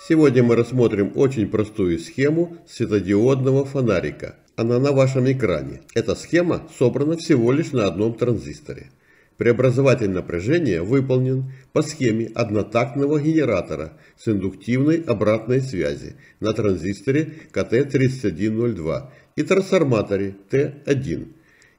Сегодня мы рассмотрим очень простую схему светодиодного фонарика. Она на вашем экране. Эта схема собрана всего лишь на одном транзисторе. Преобразователь напряжения выполнен по схеме однотактного генератора с индуктивной обратной связи на транзисторе КТ-3102 и трансформаторе Т1.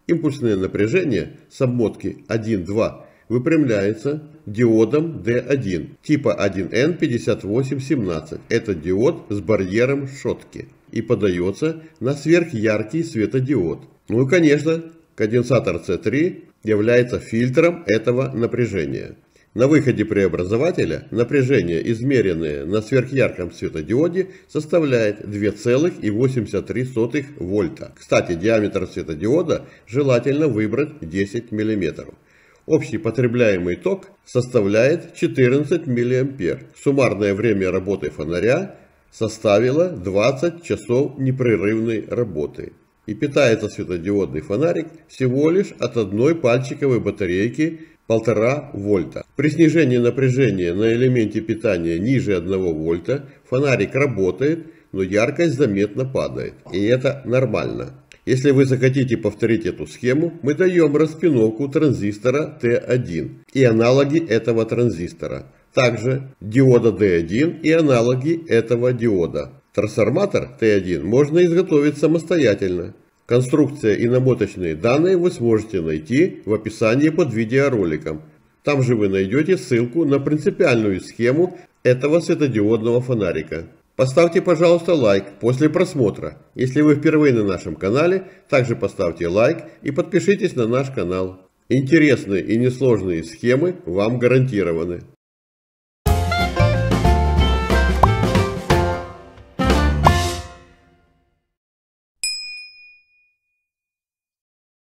Импульсное напряжение с обмотки 1 1,2 выпрямляется диодом D1 типа 1N5817. Это диод с барьером шотки и подается на сверхяркий светодиод. Ну и конечно, конденсатор C3 является фильтром этого напряжения. На выходе преобразователя напряжение, измеренное на сверхярком светодиоде, составляет 2,83 вольта. Кстати, диаметр светодиода желательно выбрать 10 мм. Общий потребляемый ток составляет 14 мА. Суммарное время работы фонаря составило 20 часов непрерывной работы. И питается светодиодный фонарик всего лишь от одной пальчиковой батарейки 1,5 вольта. При снижении напряжения на элементе питания ниже 1 вольта фонарик работает, но яркость заметно падает. И это нормально. Если вы захотите повторить эту схему, мы даем распиновку транзистора Т1 и аналоги этого транзистора. Также диода D1 и аналоги этого диода. Трансформатор Т1 можно изготовить самостоятельно. Конструкция и намоточные данные вы сможете найти в описании под видеороликом. Там же вы найдете ссылку на принципиальную схему этого светодиодного фонарика. Поставьте, пожалуйста, лайк после просмотра. Если вы впервые на нашем канале, также поставьте лайк и подпишитесь на наш канал. Интересные и несложные схемы вам гарантированы.